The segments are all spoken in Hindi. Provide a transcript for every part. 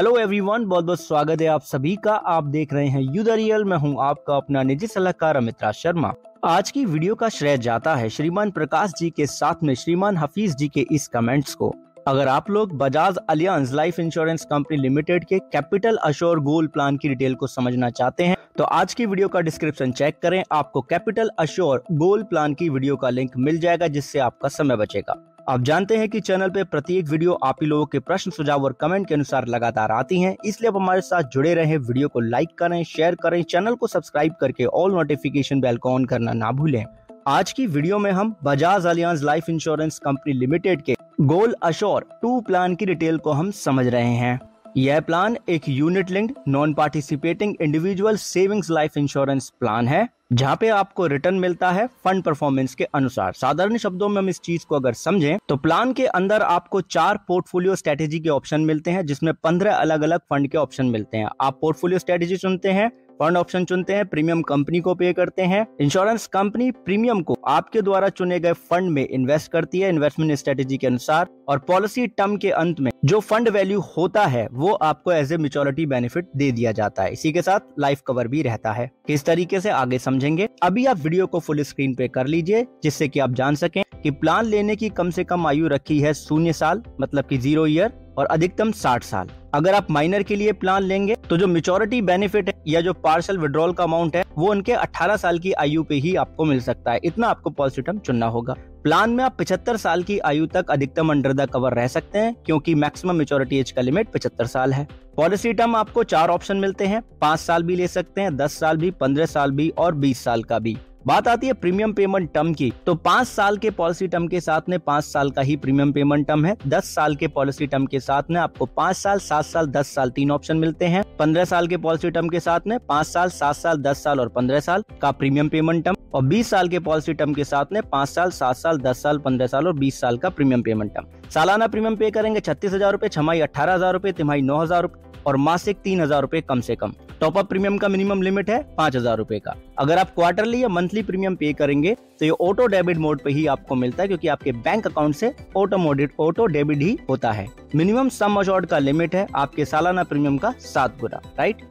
हेलो एवरीवन बहुत बहुत स्वागत है आप सभी का आप देख रहे हैं यू रियल मैं हूं आपका अपना निजी सलाहकार अमित्रा शर्मा आज की वीडियो का श्रेय जाता है श्रीमान प्रकाश जी के साथ में श्रीमान हफीज जी के इस कमेंट्स को अगर आप लोग Bajaj Allianz life insurance company limited के कैपिटल अशोर गोल प्लान की डिटेल को समझना चाहते हैं तो आज की वीडियो का डिस्क्रिप्शन चेक करें आपको कैपिटल अशोर गोल प्लान की वीडियो का लिंक मिल जाएगा जिससे आपका समय बचेगा आप जानते हैं कि चैनल पे प्रत्येक वीडियो आप ही लोगों के प्रश्न सुझाव और कमेंट के अनुसार लगातार आती हैं इसलिए आप हमारे साथ जुड़े रहें वीडियो को लाइक करें शेयर करें चैनल को सब्सक्राइब करके ऑल नोटिफिकेशन बेल को ऑन करना ना भूलें आज की वीडियो में हम Bajaj Allianz life insurance company limited के गोल अशोर टू प्लान की डिटेल को हम समझ रहे हैं यह प्लान एक unit linked non participating individual savings life insurance plan है जहाँ पे आपको रिटर्न मिलता है फंड परफॉर्मेंस के अनुसार साधारण शब्दों में हम इस चीज को अगर समझें तो प्लान के अंदर आपको चार पोर्टफोलियो स्ट्रेटेजी के ऑप्शन मिलते हैं जिसमें पंद्रह अलग अलग फंड के ऑप्शन मिलते हैं आप पोर्टफोलियो स्ट्रेटेजी चुनते हैं फंड ऑप्शन चुनते हैं प्रीमियम कंपनी को पे करते हैं इंश्योरेंस कंपनी प्रीमियम को आपके द्वारा चुने गए फंड में इन्वेस्ट करती है इन्वेस्टमेंट स्ट्रेटेजी के अनुसार और पॉलिसी टर्म के अंत में जो फंड वैल्यू होता है वो आपको एज ए मिचोरिटी बेनिफिट दे दिया जाता है इसी के साथ लाइफ कवर भी रहता है किस तरीके से आगे समझेंगे अभी आप वीडियो को फुल स्क्रीन पे कर लीजिए जिससे कि आप जान सकें कि प्लान लेने की कम से कम आयु रखी है शून्य साल मतलब कि जीरो ईयर और अधिकतम साठ साल अगर आप माइनर के लिए प्लान लेंगे तो जो मेचोरिटी बेनिफिट है या जो पार्सल विड्रॉल का अमाउंट है वो उनके 18 साल की आयु पे ही आपको मिल सकता है इतना आपको पॉलिसी टर्म चुनना होगा प्लान में आप 75 साल की आयु तक अधिकतम अंडर द कवर रह सकते हैं क्योंकि मैक्सिमम मेचोरिटी एज का लिमिट पचहत्तर साल है पॉलिसी टर्म आपको चार ऑप्शन मिलते हैं पाँच साल भी ले सकते हैं दस साल भी पंद्रह साल भी और बीस साल का भी बात आती है प्रीमियम पेमेंट टर्म की तो पांच साल के पॉलिसी टर्म के साथ में पांच साल का ही प्रीमियम पेमेंट टर्म है दस साल के पॉलिसी टर्म के साथ में आपको पांच साल सात साल दस साल तीन ऑप्शन मिलते हैं पंद्रह साल के पॉलिसी टर्म के साथ में पांच साल सात साल दस साल और पंद्रह साल का प्रीमियम पेमेंट टर्म और बीस साल के पॉलिसी टर्म के साथ में पांच साल सात साल दस साल पंद्रह साल और बीस साल का प्रीमियम पेमेंट टर्म सालाना प्रीमियम पे करेंगे छत्तीस हजार रूपए छमाई अठारह हजार रूपए तिमाही नौ हजार और मासिक तीन हजार रूपए कम से कम टॉपअप प्रीमियम का मिनिमम लिमिट है पांच हजार रूपए का अगर आप क्वार्टरली या मंथली प्रीमियम पे करेंगे तो ये ऑटो डेबिट मोड पे ही आपको मिलता है क्योंकि आपके बैंक अकाउंट से मोडिट ऑटो डेबिट ही होता है मिनिमम सम अजॉर्ड का लिमिट है आपके सालाना प्रीमियम का सात गुना राइट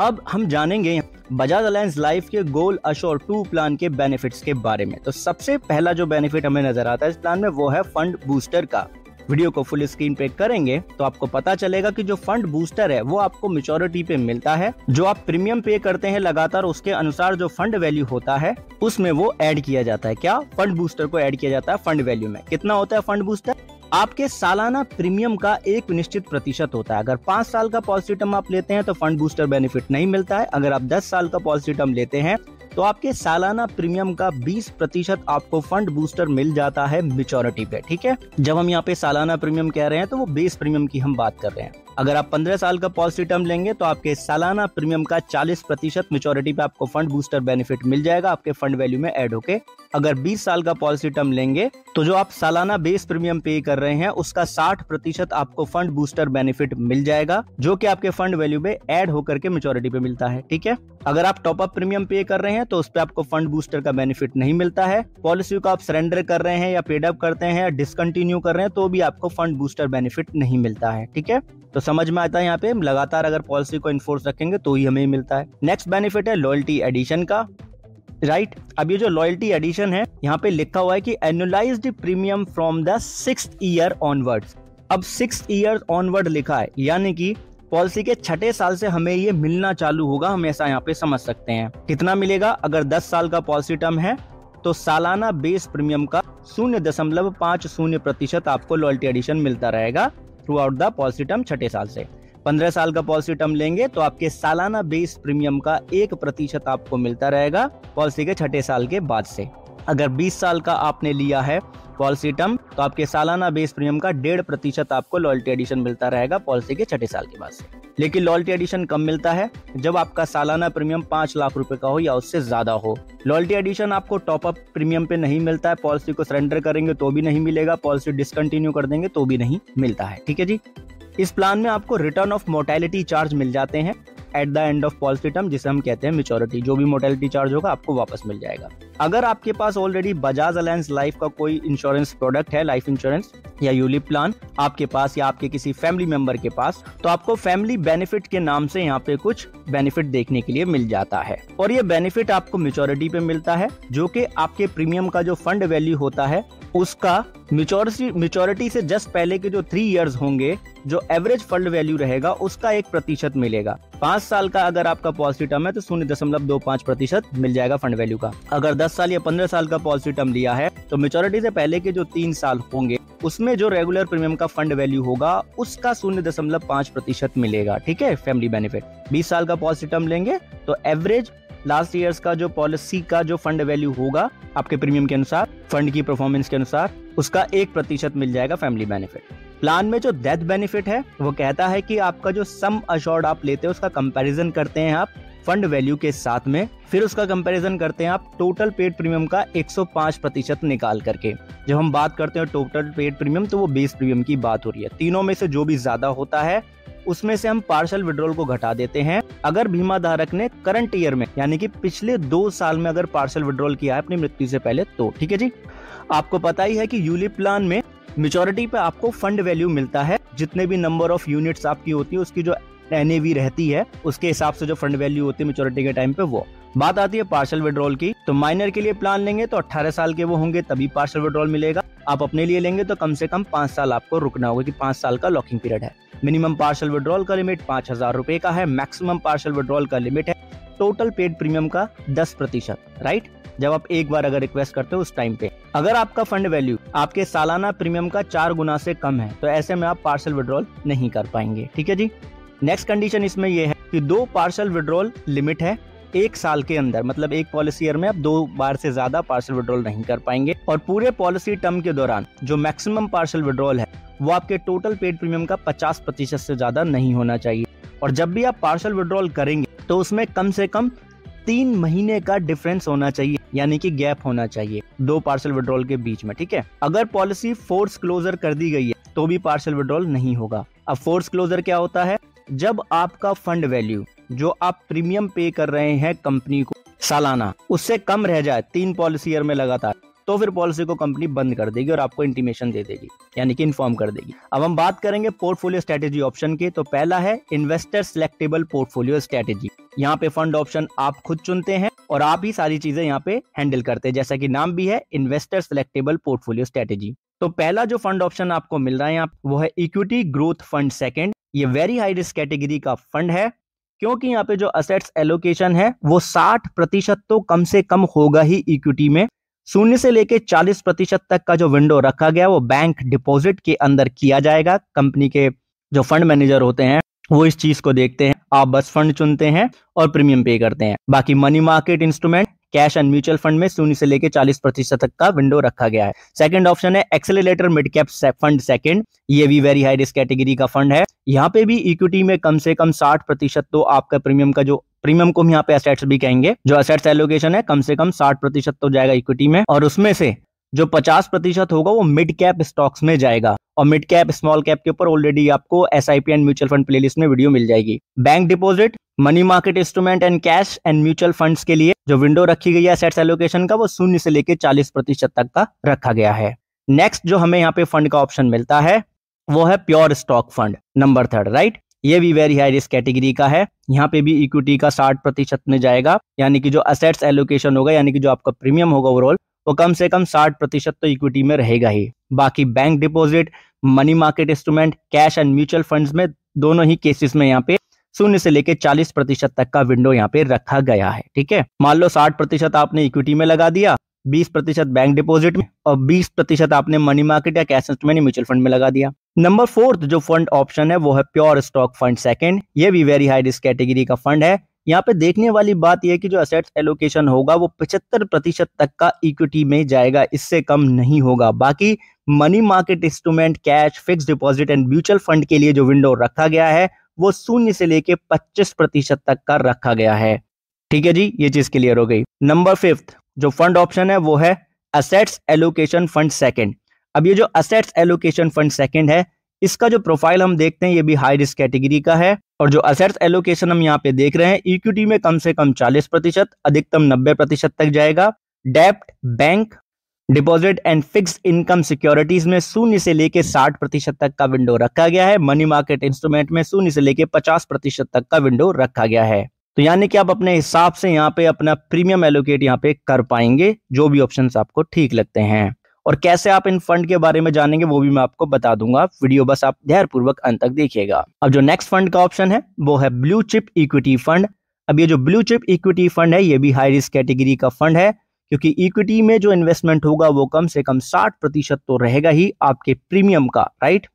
अब हम जानेंगे बजाज अलायंस लाइफ के गोल अशोर टू प्लान के बेनिफिट्स के बारे में तो सबसे पहला जो बेनिफिट हमें नजर आता है इस प्लान में वो है फंड बूस्टर का वीडियो को फुल स्क्रीन पे करेंगे तो आपको पता चलेगा कि जो फंड बूस्टर है वो आपको मेचोरिटी पे मिलता है जो आप प्रीमियम पे करते हैं लगातार उसके अनुसार जो फंड वैल्यू होता है उसमें वो एड किया जाता है क्या फंड बूस्टर को एड किया जाता है फंड वैल्यू में कितना होता है फंड बूस्टर आपके सालाना प्रीमियम का एक निश्चित प्रतिशत होता है अगर पांच साल का पॉलिसी टर्म आप लेते हैं तो फंड बूस्टर बेनिफिट नहीं मिलता है अगर आप दस साल का पॉलिसी टर्म लेते हैं तो आपके सालाना प्रीमियम का 20 प्रतिशत आपको फंड बूस्टर मिल जाता है मेचोरिटी पे ठीक है जब हम यहाँ पे सालाना प्रीमियम कह रहे हैं तो वो बेस प्रीमियम की हम बात कर रहे हैं अगर आप 15 साल का पॉलिसी टर्म लेंगे तो आपके सालाना प्रीमियम का 40 प्रतिशत मेचोरिटी पे आपको फंड बूस्टर बेनिफिट मिल जाएगा आपके फंड वैल्यू में ऐड होके अगर 20 साल का पॉलिसी टर्म लेंगे तो जो आप सालाना बेस प्रीमियम पे कर रहे हैं उसका 60 प्रतिशत आपको फंड बूस्टर बेनिफिट मिल जाएगा जो की आपके फंड वैल्यू में एड होकर के मेचोरिटी पे मिलता है ठीक है अगर आप टॉपअप प्रीमियम पे कर रहे हैं तो उस पर आपको फंड बूस्टर का बेनिफिट नहीं मिलता है पॉलिसी को आप सरेंडर कर रहे हैं या पेडअप करते हैं या डिसकंटिन्यू कर रहे हैं तो भी आपको फंड बूस्टर बेनिफिट नहीं मिलता है ठीक है तो समझ में आता है यहाँ पे हम लगातार अगर पॉलिसी को इन्फोर्स रखेंगे तो ही हमें मिलता है नेक्स्ट बेनिफिट है लॉयल्टी एडिशन का राइट right? अब ये जो लॉयल्टी एडिशन है यहाँ पे लिखा हुआ है कि annualised premium from the six year onward अब सिक्स ईयर ऑनवर्ड लिखा है यानी कि पॉलिसी के छठे साल से हमें ये मिलना चालू होगा हम ऐसा यहाँ पे समझ सकते हैं कितना मिलेगा अगर दस साल का पॉलिसी टर्म है तो सालाना बेस प्रीमियम का शून्य दशमलव पांच शून्य प्रतिशत आपको लॉयल्टी एडिशन मिलता रहेगा throughout the policy term छठे साल से पंद्रह साल का पॉलिसी टर्म लेंगे तो आपके सालाना बेस प्रीमियम का एक प्रतिशत आपको मिलता रहेगा पॉलिसी के छठे साल के बाद से अगर बीस साल का आपने लिया है पॉलिसी टर्म तो आपके सालाना बेस प्रीमियम का डेढ़ प्रतिशत आपको लॉयल्टी एडिशन मिलता रहेगा पॉलिसी के छठे साल के बाद से लेकिन लॉयल्टी एडिशन कम मिलता है जब आपका सालाना प्रीमियम पांच लाख रुपए का हो या उससे ज्यादा हो लॉयल्टी एडिशन आपको टॉप अप प्रीमियम पे नहीं मिलता है पॉलिसी को सरेंडर करेंगे तो भी नहीं मिलेगा पॉलिसी डिसकंटिन्यू कर देंगे तो भी नहीं मिलता है ठीक है जी इस प्लान में आपको रिटर्न ऑफ मोर्टेलिटी चार्ज मिल जाते हैं at the end of policy term जिसे हम कहते हैं मेचोरिटी जो भी मोर्टेलिटी चार्ज होगा आपको वापस मिल जाएगा अगर आपके पास ऑलरेडी बजाज अलायंस लाइफ का कोई इंश्योरेंस प्रोडक्ट है लाइफ इंश्योरेंस या यूलिप प्लान आपके पास या आपके किसी फैमिली मेंबर के पास तो आपको फैमिली बेनिफिट के नाम से यहाँ पे कुछ बेनिफिट देखने के लिए मिल जाता है और ये बेनिफिट आपको मेचोरिटी पे मिलता है जो की आपके प्रीमियम का जो फंड वैल्यू होता है उसका मेचोरिटी मेचोरिटी से जस्ट पहले के जो थ्री इयर्स होंगे जो एवरेज फंड वैल्यू रहेगा उसका एक प्रतिशत मिलेगा पांच साल का अगर आपका पॉलिसी टर्म है तो शून्य दशमलव दो पांच प्रतिशत मिल जाएगा फंड वैल्यू का अगर दस दस साल या पंद्रह साल का पॉलिसी टर्म लिया है तो मेचोरिटी से पहले के जो तीन साल होंगे उसमें जो रेगुलर प्रीमियम का फंड वैल्यू होगा उसका शून्य दशमलव पांच प्रतिशत मिलेगा ठीक है फैमिली बेनिफिट बीस साल का पॉलिसी टर्म लेंगे तो एवरेज लास्ट ईयर्स का जो पॉलिसी का जो फंड वैल्यू होगा आपके प्रीमियम के अनुसार फंड की परफॉर्मेंस के अनुसार उसका एक प्रतिशत मिल जाएगा फैमिली बेनिफिट प्लान में जो डेथ बेनिफिट है वो कहता है कि आपका जो सम अशोर्ड आप लेते हैं उसका कंपैरिजन करते हैं आप फंड वैल्यू के साथ में फिर उसका कंपैरिजन करते हैं आप टोटल पेड प्रीमियम का 105 प्रतिशत निकाल करके जब हम बात करते हैं टोटल पेड प्रीमियम तो वो बेस प्रीमियम की बात हो रही है तीनों में से जो भी ज्यादा होता है उसमें से हम पार्शल विड्रोल को घटा देते हैं अगर बीमा धारक ने करंट ईयर में यानी कि पिछले दो साल में अगर पार्शल विड्रोल किया है अपनी मृत्यु से पहले तो ठीक है जी आपको पता ही है कि यूली प्लान में मेचोरिटी पे आपको फंड वैल्यू मिलता है जितने भी नंबर ऑफ यूनिट्स आपकी होती है उसकी जो एन रहती है उसके हिसाब से जो फंड वैल्यू होती है मेचोरिटी के टाइम पे वो बात आती है पार्शल विड्रॉल की तो माइनर के लिए प्लान लेंगे तो 18 साल के वो होंगे तभी पार्शल विड्रॉल मिलेगा आप अपने लिए लेंगे तो कम से कम पांच साल आपको रुकना होगा कि पांच साल का लॉकिंग पीरियड है मिनिमम पार्शल विड्रॉल का लिमिट पांच हजार रुपए का है मैक्सिमम पार्शल विड्रॉल का लिमिट है टोटल पेड प्रीमियम का दस प्रतिशत राइट जब आप एक बार अगर रिक्वेस्ट करते हो उस टाइम पे अगर आपका फंड वैल्यू आपके सालाना प्रीमियम का चार गुना से कम है तो ऐसे में आप पार्सल विड्रॉल नहीं कर पाएंगे ठीक है जी नेक्स्ट कंडीशन इसमें यह है कि दो पार्सल विड्रॉल लिमिट है एक साल के अंदर मतलब एक पॉलिसी ईयर में आप दो बार से ज्यादा पार्सल विड्रॉल नहीं कर पाएंगे और पूरे पॉलिसी टर्म के दौरान जो मैक्सिमम पार्सल विड्रॉल है वो आपके टोटल पेड प्रीमियम का 50 प्रतिशत से ज्यादा नहीं होना चाहिए और जब भी आप पार्सल विड्रॉल करेंगे तो उसमें कम से कम तीन महीने का डिफरेंस होना चाहिए यानी कि गैप होना चाहिए दो पार्सल विड्रॉल के बीच में ठीक है अगर पॉलिसी फोर्स क्लोजर कर दी गई है तो भी पार्सल विड्रॉल नहीं होगा अब फोर्स क्लोजर क्या होता है जब आपका फंड वैल्यू जो आप प्रीमियम पे कर रहे हैं कंपनी को सालाना उससे कम रह जाए तीन पॉलिसी ईयर में लगातार तो फिर पॉलिसी को कंपनी बंद कर देगी और आपको इंटीमेशन दे देगी यानी कि इन्फॉर्म कर देगी अब हम बात करेंगे पोर्टफोलियो स्ट्रेटेजी ऑप्शन के तो पहला है इन्वेस्टर सिलेक्टेबल पोर्टफोलियो स्ट्रेटेजी यहाँ पे फंड ऑप्शन आप खुद चुनते हैं और आप ही सारी चीजें यहाँ पे हैंडल करते हैं जैसा कि नाम भी है इन्वेस्टर सिलेक्टेबल पोर्टफोलियो स्ट्रेटेजी तो पहला जो फंड ऑप्शन आपको मिल रहा है यहाँ वो है इक्विटी ग्रोथ फंड सेकेंड ये वेरी हाई रिस्क कैटेगरी का फंड है क्योंकि यहाँ पे जो असेट्स एलोकेशन है वो 60 प्रतिशत तो कम से कम होगा ही इक्विटी में शून्य से लेके 40 प्रतिशत तक का जो विंडो रखा गया वो बैंक डिपॉजिट के अंदर किया जाएगा कंपनी के जो फंड मैनेजर होते हैं वो इस चीज को देखते हैं आप बस फंड चुनते हैं और प्रीमियम पे करते हैं बाकी money market instrument cash and mutual fund में शून्य से लेकर चालीस प्रतिशत तक का विंडो रखा गया है सेकंड ऑप्शन है accelerator mid cap fund second ये भी वेरी हाई रिस्क कैटेगरी का फंड है यहाँ पे भी इक्विटी में कम से कम साठ प्रतिशत तो आपका प्रीमियम का जो प्रीमियम को हम यहाँ पे असेट्स भी कहेंगे जो असेट्स एलोकेशन है कम से कम साठ प्रतिशत तो जाएगा इक्विटी में और उसमें से जो 50 प्रतिशत होगा वो मिड कैप स्टॉक्स में जाएगा और मिड कैप स्मॉल कैप के ऊपर ऑलरेडी आपको S I P and mutual fund playlist में वीडियो मिल जाएगी bank deposit money market instrument and cash and mutual funds के लिए जो विंडो रखी गई है एसेट्स एलोकेशन का वो शून्य से लेकर चालीस प्रतिशत तक का रखा गया है नेक्स्ट जो हमें यहाँ पे फंड का ऑप्शन मिलता है वो है pure stock fund number third right ये भी वेरी हाई रिस्क कैटेगरी का है यहाँ पे भी इक्विटी का साठ प्रतिशत में जाएगा यानी कि जो असेट्स एलोकेशन होगा यानी कि जो आपका प्रीमियम होगा ओवरऑल वो कम से कम साठ प्रतिशत तो इक्विटी में रहेगा ही बाकी bank deposit money market instrument cash and mutual funds में दोनों ही केसेस में यहाँ पे शून्य से लेकर चालीस प्रतिशत तक का विंडो यहाँ पे रखा गया है ठीक है मान लो साठ प्रतिशत आपने इक्विटी में लगा दिया बीस प्रतिशत बैंक डिपॉजिट में और बीस प्रतिशत आपने मनी मार्केट या कैश इंस्ट्रूमेंट म्यूचुअल फंड में लगा दिया नंबर फोर्थ जो फंड ऑप्शन है वो है प्योर स्टॉक फंड सेकंड ये भी वेरी हाई रिस्क कैटेगरी का फंड है यहाँ पे देखने वाली बात यह कि जो असेट्स एलोकेशन होगा वो पचहत्तर प्रतिशत तक का इक्विटी में जाएगा इससे कम नहीं होगा बाकी money market instrument cash fix deposit and mutual fund के लिए जो विंडो रखा गया है वो शून्य से लेके पच्चीस प्रतिशत तक का रखा गया है ठीक है जी ये चीज क्लियर हो गई नंबर फिफ्थ जो फंड ऑप्शन है वो है असेट्स एलोकेशन फंड सेकंड अब ये जो असेट्स एलोकेशन फंड सेकंड है इसका जो प्रोफाइल हम देखते हैं ये भी हाई रिस्क कैटेगरी का है और जो असेट्स एलोकेशन हम यहाँ पे देख रहे हैं इक्विटी में कम से कम 40 प्रतिशत अधिकतम 90 प्रतिशत तक जाएगा डेप्ट bank deposit and fix income securities में शून्य से लेके 60 प्रतिशत तक का विंडो रखा गया है मनी मार्केट इंस्ट्रूमेंट में शून्य से लेके 50 प्रतिशत तक का विंडो रखा गया है तो यानी कि आप अपने हिसाब से यहाँ पे अपना प्रीमियम एलोकेट यहाँ पे कर पाएंगे जो भी ऑप्शन आपको ठीक लगते हैं और कैसे आप इन फंड के बारे में जानेंगे वो भी मैं आपको बता दूंगा वीडियो बस आप धैर्यपूर्वक अंत तक देखिएगा अब जो नेक्स्ट फंड का ऑप्शन है वो है ब्लू चिप इक्विटी फंड अब ये जो ब्लू चिप इक्विटी फंड है ये भी हाई रिस्क कैटेगरी का फंड है क्योंकि इक्विटी में जो इन्वेस्टमेंट होगा वो कम से कम साठ प्रतिशत तो रहेगा ही आपके प्रीमियम का राइट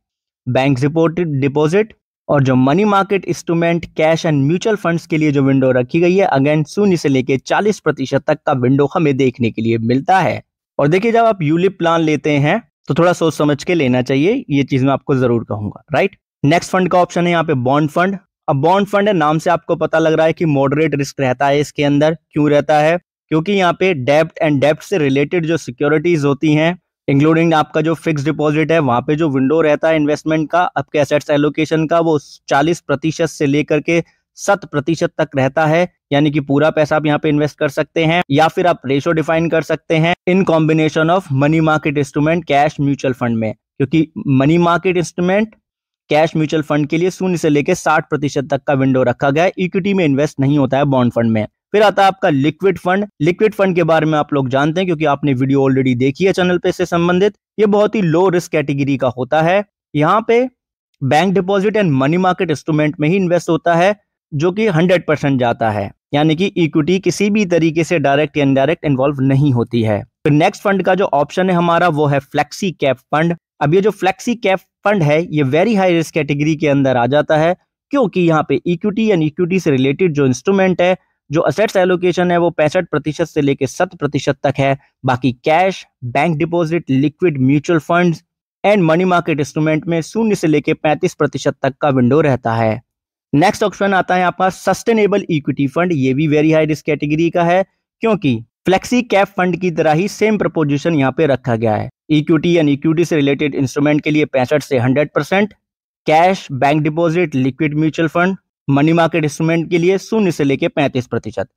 बैंक रिपोर्टेड डिपोजिट और जो money market instrument cash and mutual funds के लिए जो विंडो रखी गई है अगेन शून्य से लेकर चालीस प्रतिशत तक का विंडो हमें देखने के लिए मिलता है और देखिए जब आप यूलिप प्लान लेते हैं तो थोड़ा सोच समझ के लेना चाहिए ये चीज मैं आपको जरूर कहूंगा राइट नेक्स्ट फंड का ऑप्शन है यहाँ पे बॉन्ड फंड अब बॉन्ड फंड है नाम से आपको पता लग रहा है कि मॉडरेट रिस्क रहता है इसके अंदर क्यों रहता है क्योंकि यहाँ पे डेप्ट एंड डेप्ट से रिलेटेड जो सिक्योरिटीज होती हैं इंक्लूडिंग आपका जो फिक्स डिपॉजिट है वहाँ पे जो विंडो रहता है इन्वेस्टमेंट का आपके एसेट्स एलोकेशन का वो चालीस प्रतिशत से लेकर के सत प्रतिशत तक रहता है यानी कि पूरा पैसा आप यहाँ पे इन्वेस्ट कर सकते हैं या फिर आप रेशो डिफाइन कर सकते हैं in combination of money market instrument cash mutual fund में क्योंकि money market instrument cash mutual fund के लिए शून्य से लेकर साठ प्रतिशत तक का विंडो रखा गया है इक्विटी में इन्वेस्ट नहीं होता है बॉन्ड फंड में फिर आता है आपका लिक्विड फंड लिक्विड फंड के बारे में आप लोग जानते हैं क्योंकि आपने वीडियो ऑलरेडी देखी है चैनल पे इससे संबंधित ये बहुत ही लो रिस्क कैटेगरी का होता है यहाँ पे bank deposit and money market instrument में ही इन्वेस्ट होता है जो कि हंड्रेड परसेंट जाता है यानी कि इक्विटी किसी भी तरीके से डायरेक्ट या इनडायरेक्ट इन्वॉल्व नहीं होती है तो नेक्स्ट फंड का जो ऑप्शन है हमारा वो है फ्लेक्सी कैप फंड अब ये जो फ्लेक्सी कैप फंड है ये वेरी हाई रिस्क कैटेगरी के अंदर आ जाता है क्योंकि यहाँ पे इक्विटी एंड इक्विटी से रिलेटेड जो इंस्ट्रूमेंट है जो असेट्स एलोकेशन है वो पैंसठ प्रतिशत से लेकर सत प्रतिशत तक है बाकी cash bank deposit liquid mutual funds and money market instrument में शून्य से लेकर पैंतीस प्रतिशत तक का विंडो रहता है नेक्स्ट ऑप्शन आता है आपका सस्टेनेबल इक्विटी फंड ये भी वेरी हाई रिस्क कैटेगरी का है क्योंकि फ्लेक्सी कैप फंड की तरह ही सेम प्रपोजिशन यहाँ पे रखा गया है इक्विटी एंड इक्विटी से रिलेटेड इंस्ट्रूमेंट के लिए पैंसठ से hundred percent cash bank deposit liquid mutual fund money market instrument के लिए शून्य से लेकर पैंतीस प्रतिशत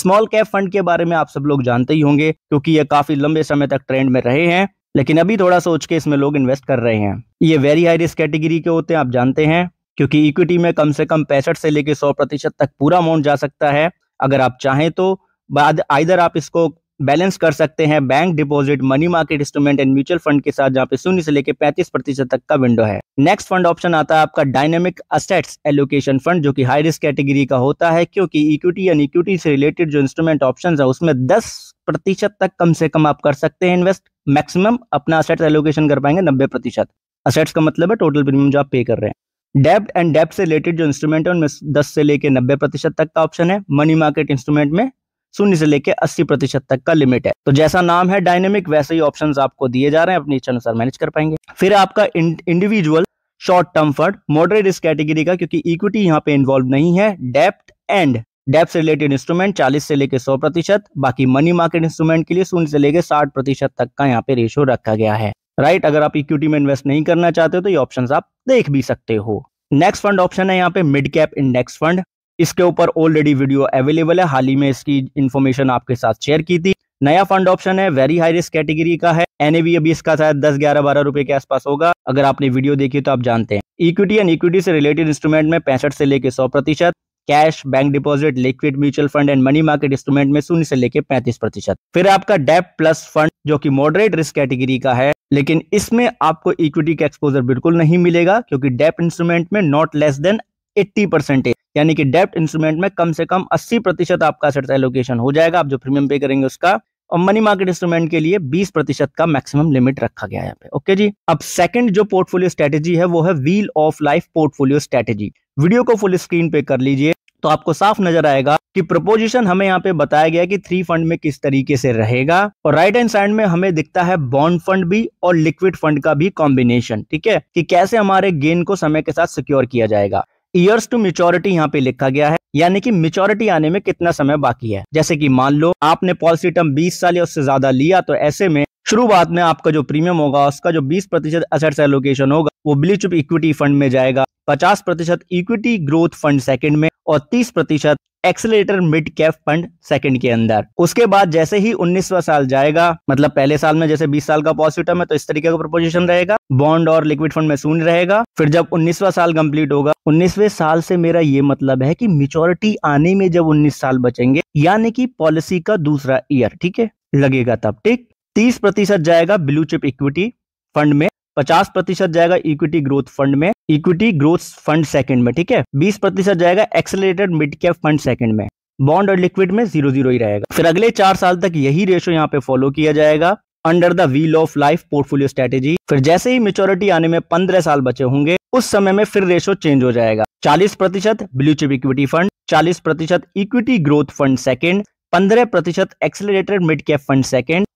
स्मॉल कैप फंड के बारे में आप सब लोग जानते ही होंगे क्योंकि ये काफी लंबे समय तक ट्रेंड में रहे हैं लेकिन अभी थोड़ा सोच के इसमें लोग इन्वेस्ट कर रहे हैं ये वेरी हाई रिस्क कैटेगरी के होते हैं आप जानते हैं क्योंकि इक्विटी में कम से कम पैंसठ से लेकर सौ प्रतिशत तक पूरा अमाउंट जा सकता है अगर आप चाहें तो बाद आइधर आप इसको बैलेंस कर सकते हैं bank deposit money market instrument and mutual fund के साथ जहाँ पे शून्य से लेकर पैंतीस प्रतिशत तक का विंडो है नेक्स्ट फंड ऑप्शन आता है आपका डायनेमिक असेट्स एलोकेशन फंड जो कि हाई रिस्क कैटेगरी का होता है क्योंकि इक्विटी एंड इक्विटी से रिलेटेड जो इंस्ट्रूमेंट ऑप्शन है उसमें दस प्रतिशत तक कम से कम आप कर सकते हैं इन्वेस्ट मैक्सिमम अपना असेट्स एलोकेशन कर पाएंगे नब्बे प्रतिशत असेट्स का मतलब है टोटल प्रीमियम जो आप पे कर रहे हैं डेप्ट एंड डेप्ट से रिलेटेड जो इंस्ट्रूमेंट है उनमें दस से लेकर नब्बे प्रतिशत तक का ऑप्शन है मनी मार्केट इंस्ट्रूमेंट में शून्य से लेकर अस्सी प्रतिशत तक का लिमिट है तो जैसा नाम है डायनेमिक वैसे ही ऑप्शन आपको दिए जा रहे हैं अपनी इच्छा अनुसार मैनेज कर पाएंगे फिर आपका individual short term fund moderate इस कैटेगरी का क्योंकि इक्विटी यहाँ पे इन्वॉल्व नहीं है डेप्ट एंड डेप से रिलेटेड इंस्ट्रूमेंट 40 से लेकर 100 प्रतिशत बाकी मनी मार्केट इंस्ट्रूमेंट के लिए शून्य से लेकर 60 प्रतिशत तक का यहाँ पे रेशो रखा गया है राइट अगर आप इक्विटी में इन्वेस्ट नहीं करना चाहते हो तो ये ऑप्शन आप देख भी सकते हो नेक्स्ट फंड ऑप्शन है यहाँ पे मिड कैप इंडेक्स फंड इसके ऊपर ऑलरेडी वीडियो अवेलेबल है हाल ही में इसकी इन्फॉर्मेशन आपके साथ शेयर की थी नया फंड ऑप्शन है वेरी हाई रिस्क कैटेगरी का है एनएवी अभी इसका शायद दस ग्यारह बारह रुपए के आसपास होगा अगर आपने वीडियो देखी तो आप जानते हैं इक्विटी एंड इक्विटी से रिलेटेड इंस्ट्रूमेंट में पैंसठ से लेकर सौ प्रतिशत cash bank deposit liquid mutual fund and money market instrument में शून्य से लेकर पैंतीस प्रतिशत फिर आपका डेप प्लस फंड जो कि मॉडरेट रिस्क कैटेगरी का है लेकिन इसमें आपको इक्विटी का एक्सपोजर बिल्कुल नहीं मिलेगा क्योंकि डेप इंस्ट्रूमेंट में not less than eighty percentage यानी कि डेप्ट इंस्ट्रूमेंट में कम से कम 80 प्रतिशत आपका सेट एलोकेशन हो जाएगा आप जो प्रीमियम पे करेंगे उसका और मनी मार्केट इंस्ट्रूमेंट के लिए 20 प्रतिशत का मैक्सिमम लिमिट रखा गया है यहाँ पे ओके जी अब सेकंड जो पोर्टफोलियो स्ट्रेटेजी है वो है wheel of life portfolio strategy video को फुल स्क्रीन पे कर लीजिए तो आपको साफ नजर आएगा कि प्रपोजिशन हमें यहाँ पे बताया गया कि थ्री फंड में किस तरीके से रहेगा और राइट हैंड साइड में हमें दिखता है बॉन्ड फंड भी और लिक्विड फंड का भी कॉम्बिनेशन ठीक है कि कैसे हमारे गेन को समय के साथ सिक्योर किया जाएगा ईयर्स टू मेच्योरिटी यहाँ पे लिखा गया है यानी कि मेच्योरिटी आने में कितना समय बाकी है जैसे कि मान लो आपने पॉलिसी टर्म 20 साल या उससे ज्यादा लिया तो ऐसे में शुरुआत में आपका जो प्रीमियम होगा उसका जो 20 प्रतिशत असर एलोकेशन होगा वो ब्लीचुप इक्विटी फंड में जाएगा पचास प्रतिशत इक्विटी ग्रोथ फंड सेकंड में और 30 प्रतिशत accelerator mid cap fund second के अंदर उसके बाद जैसे ही उन्नीसवा साल जाएगा मतलब पहले साल में जैसे 20 साल का पॉजिटिव है तो इस तरीके का प्रपोजिशन रहेगा बॉन्ड और लिक्विड फंड में शून्य रहेगा फिर जब उन्नीसवा साल कंप्लीट होगा उन्नीसवे साल से मेरा ये मतलब है कि मेचोरिटी आने में जब उन्नीस साल बचेंगे यानी कि पॉलिसी का दूसरा ईयर ठीक है लगेगा तब ठीक तीस प्रतिशत जाएगा ब्लू चिप इक्विटी फंड में पचास प्रतिशत जाएगा इक्विटी ग्रोथ फंड में इक्विटी ग्रोथ फंड सेकंड में ठीक है बीस प्रतिशत जाएगा accelerated mid cap fund second में बॉन्ड और लिक्विड में जीरो जीरो ही रहेगा फिर अगले चार साल तक यही रेशो यहाँ पे फॉलो किया जाएगा under the wheel of life portfolio strategy फिर जैसे ही मेच्योरिटी आने में पंद्रह साल बचे होंगे उस समय में फिर रेशो चेंज हो जाएगा चालीस प्रतिशत ब्लू चिप इक्विटी फंड चालीस प्रतिशत इक्विटी ग्रोथ फंड सेकेंड पंद्रह प्रतिशत accelerated mid cap fund second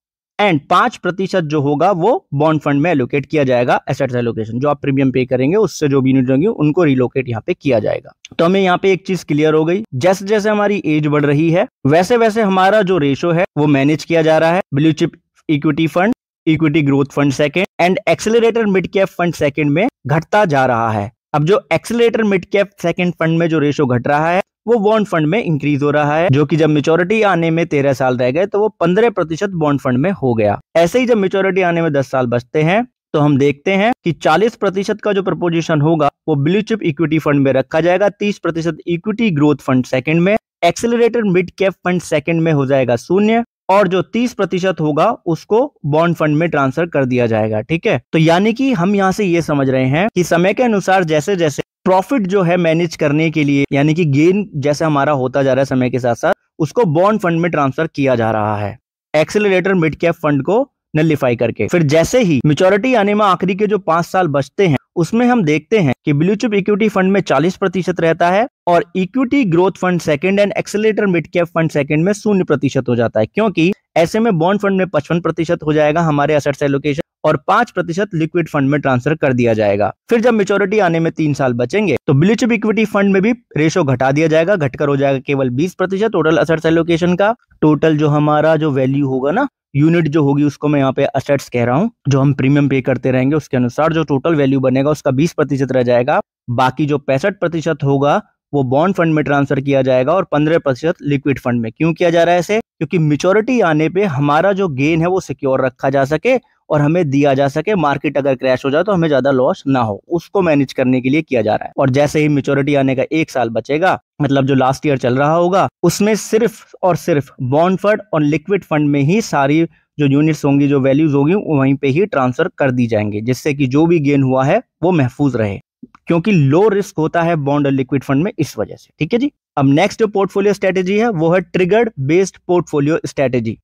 and पांच प्रतिशत जो होगा वो बॉन्ड फंड में एलोकेट किया जाएगा एसेट एलोकेशन जो आप प्रीमियम पे करेंगे उससे जो भी यूनिट उनको रिलोकेट यहाँ पे किया जाएगा तो हमें यहाँ पे एक चीज क्लियर हो गई जैसे जैसे हमारी एज बढ़ रही है वैसे वैसे हमारा जो रेशो है वो मैनेज किया जा रहा है blue chip equity fund equity growth fund second and accelerator mid cap fund second में घटता जा रहा है अब जो accelerator mid cap second fund में जो रेशो घट रहा है वो बॉन्ड फंड में इंक्रीज हो रहा है जो कि जब मेच्योरिटी आने में तेरह साल रह गए तो वो पंद्रह प्रतिशत बॉन्ड फंड में हो गया ऐसे ही जब मेच्योरिटी आने में दस साल बचते हैं तो हम देखते हैं कि 40 प्रतिशत का जो प्रपोजिशन होगा वो ब्लू चिप इक्विटी फंड में रखा जाएगा 30 प्रतिशत इक्विटी ग्रोथ फंड सेकंड में accelerated mid cap fund second में हो जाएगा शून्य और जो 30 प्रतिशत होगा उसको बॉन्ड फंड में ट्रांसफर कर दिया जाएगा ठीक है तो यानी कि हम यहाँ से ये समझ रहे हैं कि समय के अनुसार जैसे जैसे प्रॉफिट जो है मैनेज करने के लिए यानी कि गेन जैसा हमारा होता जा रहा है समय के साथ साथ उसको बॉन्ड फंड में ट्रांसफर किया जा रहा है एक्सेलरेटर मिड कैप फंड को नलिफाई करके फिर जैसे ही मेचोरिटी आने में आखिरी के जो पांच साल बचते हैं उसमें हम देखते हैं कि ब्लू चिप इक्विटी फंड में 40 प्रतिशत रहता है और equity growth fund second and accelerator mid cap fund second में शून्य प्रतिशत हो जाता है क्योंकि ऐसे में बॉन्ड फंड में पचपन प्रतिशत हो जाएगा हमारे असर एलोकेशन और पांच प्रतिशत लिक्विड फंड में ट्रांसफर कर दिया जाएगा फिर जब मेचोरिटी आने में तीन साल बचेंगे तो ब्लू चिप इक्विटी फंड में भी रेशो घटा दिया जाएगा घटकर हो जाएगा केवल बीस प्रतिशत टोटल असर एलोकेशन का टोटल जो हमारा जो वैल्यू होगा ना यूनिट जो होगी उसको मैं यहाँ पे असेट्स कह रहा हूँ जो हम प्रीमियम पे करते रहेंगे उसके अनुसार जो टोटल वैल्यू बनेगा उसका बीस प्रतिशत रह जाएगा बाकी जो पैंसठ प्रतिशत होगा वो बॉन्ड फंड में ट्रांसफर किया जाएगा और पंद्रह प्रतिशत लिक्विड फंड में क्यों किया जा रहा है इसे क्योंकि मेच्योरिटी आने पे हमारा जो गेन है वो सिक्योर रखा जा सके और हमें दिया जा सके मार्केट अगर क्रैश हो जाए तो हमें ज्यादा लॉस ना हो उसको मैनेज करने के लिए किया जा रहा है और जैसे ही मेच्योरिटी आने का एक साल बचेगा मतलब जो लास्ट ईयर चल रहा होगा उसमें सिर्फ और सिर्फ बॉन्ड फंड और लिक्विड फंड में ही सारी जो यूनिट्स होंगी जो वैल्यूज होगी वहीं पे ही ट्रांसफर कर दी जाएंगे जिससे कि जो भी गेन हुआ है वो महफूज रहे क्योंकि लो रिस्क होता है बॉन्ड और लिक्विड फंड में इस वजह से ठीक है जी अब नेक्स्ट जो पोर्टफोलियो स्ट्रेटेजी है वो है ट्रिगर्ड बेस्ड पोर्टफोलियो स्ट्रेटेजी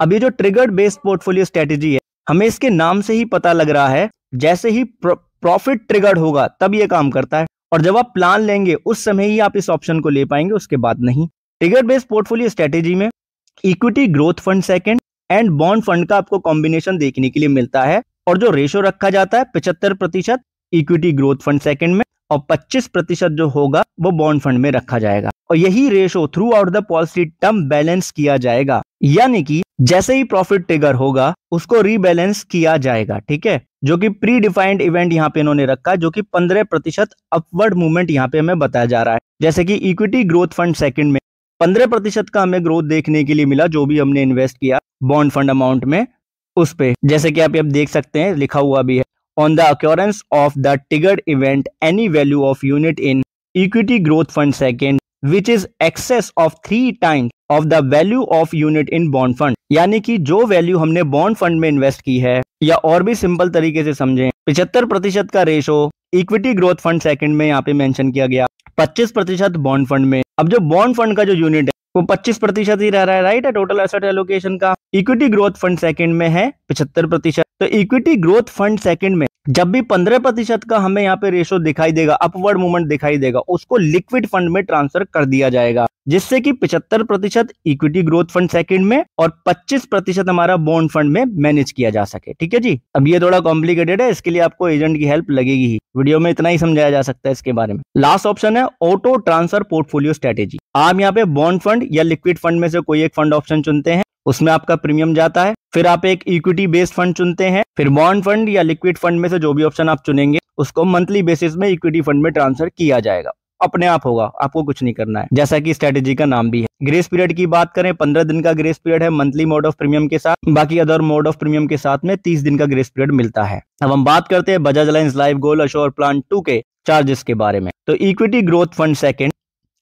अब ये जो ट्रिगर्ड बेस्ड पोर्टफोलियो स्ट्रेटेजी है हमें इसके नाम से ही पता लग रहा है जैसे ही प्रॉफिट ट्रिगर्ड होगा तब ये काम करता है और जब आप प्लान लेंगे उस समय ही आप इस ऑप्शन को ले पाएंगे उसके बाद नहीं ट्रिगर बेस्ड पोर्टफोलियो स्ट्रेटेजी में equity growth fund second and bond fund का आपको कॉम्बिनेशन देखने के लिए मिलता है और जो रेशो रखा जाता है पिछहत्तर प्रतिशत इक्विटी ग्रोथ फंड सेकंड में और 25 प्रतिशत जो होगा वो बॉन्ड फंड में रखा जाएगा और यही ratio throughout the policy term balance किया जाएगा यानी कि जैसे ही प्रॉफिट टिगर होगा उसको रीबैलेंस किया जाएगा ठीक है जो कि प्री डिफाइंड इवेंट यहाँ पे इन्होंने रखा जो कि 15 प्रतिशत अपवर्ड मूवमेंट यहाँ पे हमें बताया जा रहा है जैसे कि इक्विटी ग्रोथ फंड सेकंड में 15 प्रतिशत का हमें ग्रोथ देखने के लिए मिला जो भी हमने इन्वेस्ट किया बॉन्ड फंड अमाउंट में उस पे जैसे कि आप देख सकते हैं लिखा हुआ भी है on the occurrence of the triggered event any value of unit in equity growth fund second which is excess of three times of the value of unit in bond fund यानी कि जो वैल्यू हमने बॉन्ड फंड में इन्वेस्ट की है या और भी सिंपल तरीके से समझें पिछहत्तर प्रतिशत का ratio equity growth fund second में यहाँ पे मेंशन किया गया 25 प्रतिशत बॉन्ड फंड में अब जो बॉन्ड फंड का जो यूनिट है वो 25 प्रतिशत ही रह रहा है राइट है टोटल एसेट एलोकेशन का इक्विटी ग्रोथ फंड सेकंड में है पिछहत्तर प्रतिशत तो इक्विटी ग्रोथ फंड सेकंड में जब भी पंद्रह प्रतिशत का हमें यहाँ पे रेशो दिखाई देगा अपवर्ड मूवमेंट दिखाई देगा उसको लिक्विड फंड में ट्रांसफर कर दिया जाएगा जिससे कि पिछहत्तर प्रतिशत इक्विटी ग्रोथ फंड सेकंड में और पच्चीस प्रतिशत हमारा बॉन्ड फंड में मैनेज किया जा सके ठीक है जी अब ये थोड़ा कॉम्प्लिकेटेड है इसके लिए आपको एजेंट की हेल्प लगेगी ही वीडियो में इतना ही समझाया जा सकता है इसके बारे में लास्ट ऑप्शन है ऑटो ट्रांसफर पोर्टफोलियो स्ट्रेटेजी आप यहाँ पे बॉन्ड फंड या लिक्विड फंड में से कोई एक फंड ऑप्शन चुनते हैं उसमें आपका प्रीमियम जाता है फिर आप एक इक्विटी बेस्ड फंड चुनते हैं फिर बॉन्ड फंड या लिक्विड फंड में से जो भी ऑप्शन आप चुनेंगे उसको मंथली बेसिस में इक्विटी फंड में ट्रांसफर किया जाएगा अपने आप होगा आपको कुछ नहीं करना है जैसा कि स्ट्रेटेजी का नाम भी है ग्रेस पीरियड की बात करें पंद्रह दिन का ग्रेस पीरियड है मंथली मोड ऑफ प्रीमियम के साथ बाकी अदर मोड ऑफ प्रीमियम के साथ में तीस दिन का ग्रेस पीरियड मिलता है अब हम बात करते हैं बजाज लाइन life goal assure plan two के चार्जेस के बारे में तो equity growth fund second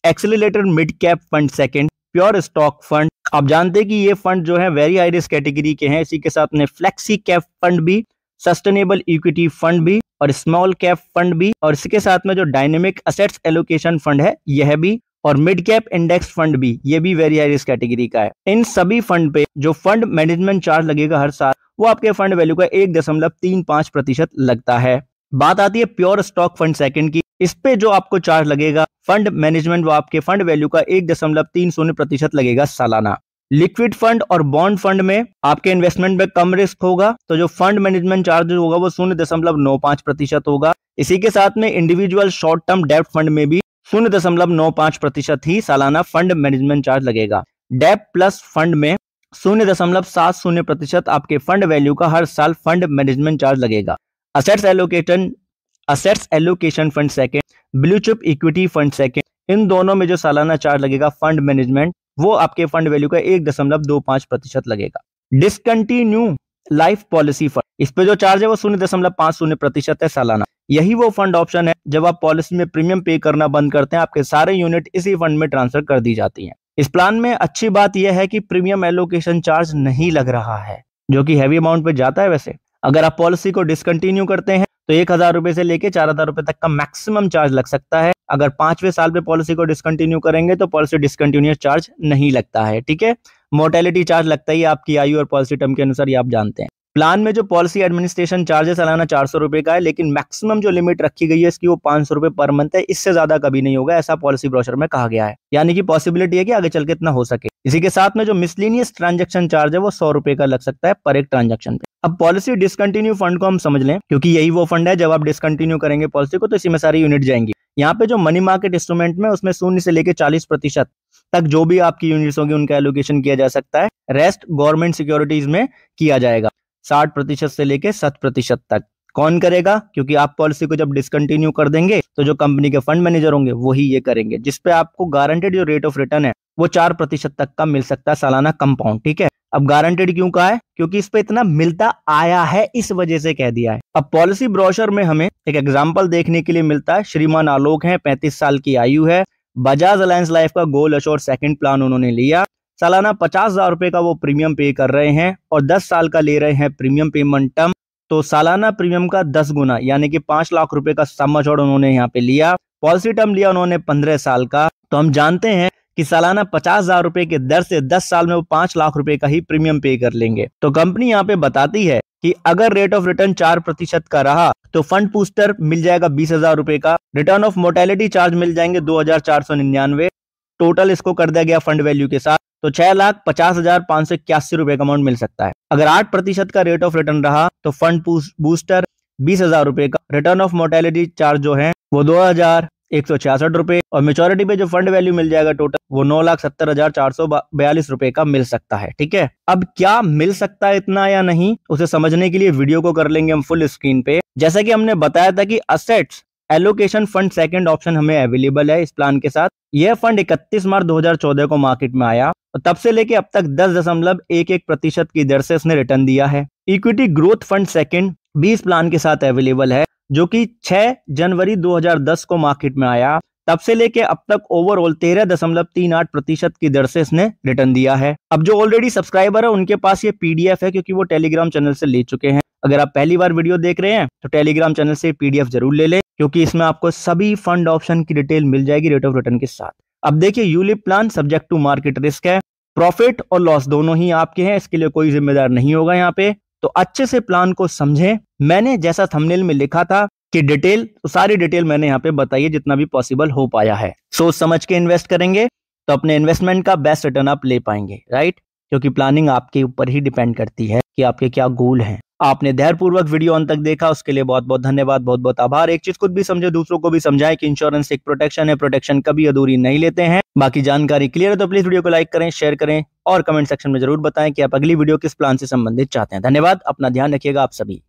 accelerator mid cap fund second pure stock fund आप जानते हैं कि ये फंड जो है वेरी हाई रिस्क कैटेगरी के हैं इसी के साथ में फ्लेक्सी कैप फंड भी सस्टेनेबल इक्विटी फंड भी और स्मॉल कैप फंड भी और इसके साथ में जो डायनेमिक असेट्स एलोकेशन फंड है यह भी और मिड कैप इंडेक्स फंड भी ये भी वेरी हाई रिस्क कैटेगरी का है इन सभी फंड पे जो फंड मैनेजमेंट चार्ज लगेगा हर साल वो आपके फंड वैल्यू का एक दशमलव तीन पांच प्रतिशत लगता है बात आती है प्योर स्टॉक फंड सेकंड की इस पे जो आपको चार्ज लगेगा फंड मैनेजमेंट वो आपके फंड वैल्यू का एक दशमलव तीन शून्य प्रतिशत लगेगा सालाना लिक्विड फंड और बॉन्ड फंड में आपके इन्वेस्टमेंट में कम रिस्क होगा तो जो फंड मैनेजमेंट चार्ज होगा वो शून्य दशमलव नौ पांच प्रतिशत होगा इसी के साथ में individual short term debt fund में भी शून्य दशमलव नौ पांच प्रतिशत ही सालाना फंड मैनेजमेंट चार्ज लगेगा डेप प्लस फंड में शून्य दशमलव सात शून्य प्रतिशत आपके फंड वैल्यू का हर साल फंड मैनेजमेंट चार्ज लगेगा assets allocation assets allocation fund second blue equity fund second इन दोनों में जो सालाना चार्ज लगेगा फंड मैनेजमेंट वो आपके फंड वैल्यू का एक दशमलव दो पांच प्रतिशत लगेगा डिसकंटिन्यू लाइफ पॉलिसी फंड इस पे जो चार्ज है वो शून्य दशमलव पांच शून्य प्रतिशत है सालाना यही वो फंड ऑप्शन है जब आप पॉलिसी में प्रीमियम पे करना बंद करते हैं आपके सारे यूनिट इसी फंड में ट्रांसफर कर दी जाती है इस प्लान में अच्छी बात यह है कि प्रीमियम एलोकेशन चार्ज नहीं लग रहा है जो कि हैवी अमाउंट पे जाता है वैसे अगर आप पॉलिसी को डिसकंटिन्यू करते हैं तो एक हजार रुपए से लेकर चार हजार रुपए तक का मैक्सिमम चार्ज लग सकता है अगर पांचवें साल पे पॉलिसी को डिसकंटिन्यू करेंगे तो पॉलिसी डिसकंटिन्यूस चार्ज नहीं लगता है ठीक है मोर्टेलिटी चार्ज लगता ही आपकी आयु और पॉलिसी टर्म के अनुसार ये आप जानते हैं प्लान में जो पॉलिसी एडमिनिस्ट्रेशन चार्जेस सालाना चार सौ रुपए का है लेकिन मैक्सिमम जो लिमिट रखी गई है इसकी वो पांच सौ रुपए पर मंथ है इससे ज्यादा कभी नहीं होगा ऐसा पॉलिसी ब्रोशर में कहा गया है यानी कि पॉसिबिलिटी है कि आगे चल के इतना हो सके इसी के साथ में जो मिसलिनियस ट्रांजेक्शन चार्ज है वो सौ रुपए का लग सकता है पर एक ट्रांजेक्शन पे अब पॉलिसी डिसकंटिन्यू फंड को हम समझ लें क्योंकि यही वो फंड है जब आप डिसकंटिन्यू करेंगे पॉलिसी को तो इसी में सारी यूनिट जाएंगी यहाँ पे जो मनी मार्केट इंस्ट्रूमेंट में उसमें शून्य से लेकर चालीस प्रतिशत तक जो भी आपकी यूनिट्स होगी उनका एलोकेशन किया जा सकता है रेस्ट गवर्नमेंट सिक्योरिटीज में किया जाएगा साठ प्रतिशत से लेकर सत प्रतिशत तक कौन करेगा क्योंकि आप पॉलिसी को जब डिसकंटिन्यू कर देंगे तो जो कंपनी के फंड मैनेजर होंगे वही ये करेंगे जिसपे आपको गारंटेड जो रेट ऑफ रिटर्न है वो चार प्रतिशत तक का मिल सकता है सालाना कंपाउंड ठीक है अब गारंटेड क्यों कहा है क्योंकि इस पे इतना मिलता आया है इस वजह से कह दिया है अब पॉलिसी ब्रोशर में हमें एक एग्जाम्पल देखने के लिए मिलता है श्रीमान आलोक है पैंतीस साल की आयु है बजाज अलायंस लाइफ का गोल अशोर सेकंड प्लान उन्होंने लिया सालाना पचास हजार रुपए का वो प्रीमियम पे कर रहे हैं और दस साल का ले रहे हैं प्रीमियम पेमेंट टर्म तो सालाना प्रीमियम का दस गुना यानी कि पांच लाख रुपए का समझ और उन्होंने यहाँ पे लिया पॉलिसी टर्म लिया उन्होंने पंद्रह साल का तो हम जानते हैं कि सालाना पचास हजार रूपए के दर से दस साल में वो पांच लाख रुपए का ही प्रीमियम पे कर लेंगे तो कंपनी यहाँ पे बताती है कि अगर रेट ऑफ रिटर्न चार प्रतिशत का रहा तो फंड पूस्टर मिल जाएगा बीस हजार रूपए का रिटर्न ऑफ मोर्टेलिटी चार्ज मिल जाएंगे दो हजार चार सौ निन्यानवे टोटल इसको कर दिया गया फंड वैल्यू के साथ तो छह लाख पचास हजार पांच सौ इक्यासी रुपए का अमाउंट मिल सकता है अगर आठ प्रतिशत का रेट ऑफ रिटर्न रहा तो फंड बूस्टर बीस हजार रुपए का रिटर्न ऑफ मोर्टेलिटी चार्ज जो है वो दो हजार एक सौ छियासठ रुपए और मेचोरिटी पे जो फंड वैल्यू मिल जाएगा टोटल वो नौ लाख सत्तर हजार चार सौ बयालीस रुपए का मिल सकता है ठीक है अब क्या मिल सकता है इतना या नहीं उसे समझने के लिए वीडियो को कर लेंगे हम फुल स्क्रीन पे जैसा कि हमने बताया था कि assets allocation fund second option हमें अवेलेबल है इस प्लान के साथ यह फंड 31 मार्च 2014 को मार्केट में आया और तब से लेके अब तक दस दशमलव एक एक प्रतिशत की दर से इसने रिटर्न दिया है इक्विटी ग्रोथ फंड सेकंड भी इस प्लान के साथ अवेलेबल है जो कि 6 जनवरी 2010 को मार्केट में आया तब से लेके अब तक ओवरऑल तेरह दशमलव तीन आठ प्रतिशत की दर से इसने रिटर्न दिया है अब जो ऑलरेडी सब्सक्राइबर है उनके पास ये पीडीएफ है क्योंकि वो टेलीग्राम चैनल से ले चुके हैं अगर आप पहली बार वीडियो देख रहे हैं तो टेलीग्राम चैनल से पीडीएफ जरूर ले लें क्योंकि इसमें आपको सभी फंड ऑप्शन की डिटेल मिल जाएगी रेट ऑफ रिटर्न के साथ अब देखिए ULIP plan subject to market risk है प्रॉफिट और लॉस दोनों ही आपके हैं इसके लिए कोई जिम्मेदार नहीं होगा यहाँ पे तो अच्छे से प्लान को समझें मैंने जैसा थंबनेल में लिखा था कि डिटेल तो सारी डिटेल मैंने यहाँ पे बताई है जितना भी पॉसिबल हो पाया है सोच समझ के इन्वेस्ट करेंगे तो अपने इन्वेस्टमेंट का बेस्ट रिटर्न आप ले पाएंगे राइट क्योंकि प्लानिंग आपके ऊपर ही डिपेंड करती है कि आपके क्या गोल हैं आपने धैर्यपूर्वक वीडियो अंत तक देखा उसके लिए बहुत बहुत धन्यवाद बहुत बहुत आभार एक चीज खुद भी समझे दूसरों को भी समझाएं कि इंश्योरेंस एक प्रोटेक्शन है प्रोटेक्शन कभी अधूरी नहीं लेते हैं बाकी जानकारी क्लियर है तो प्लीज वीडियो को लाइक करें शेयर करें और कमेंट सेक्शन में जरूर बताएं कि आप अगली वीडियो किस प्लान से संबंधित चाहते हैं धन्यवाद अपना ध्यान रखिएगा आप सभी